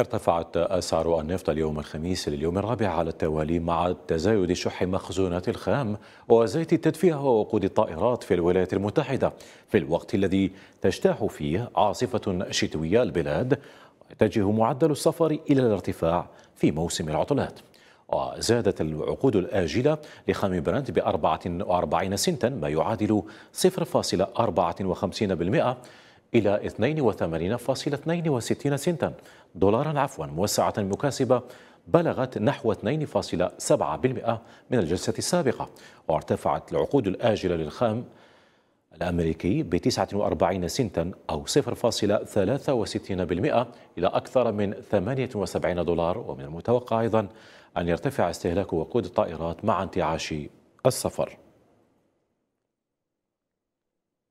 ارتفعت أسعار النفط اليوم الخميس لليوم الرابع على التوالي مع تزايد شح مخزونات الخام وزيت التدفئة ووقود الطائرات في الولايات المتحدة في الوقت الذي تجتاح فيه عاصفة شتوية البلاد يتجه معدل السفر إلى الارتفاع في موسم العطلات وزادت العقود الآجلة لخام برنت ب 44 سنتا ما يعادل 0.54% إلى 82.62 سنتا دولارا عفوا موسعة مكاسبة بلغت نحو 2.7% من الجلسة السابقة وارتفعت العقود الآجلة للخام الأمريكي ب 49 سنتا أو 0.63% إلى أكثر من 78 دولار ومن المتوقع أيضا أن يرتفع استهلاك وقود الطائرات مع انتعاش السفر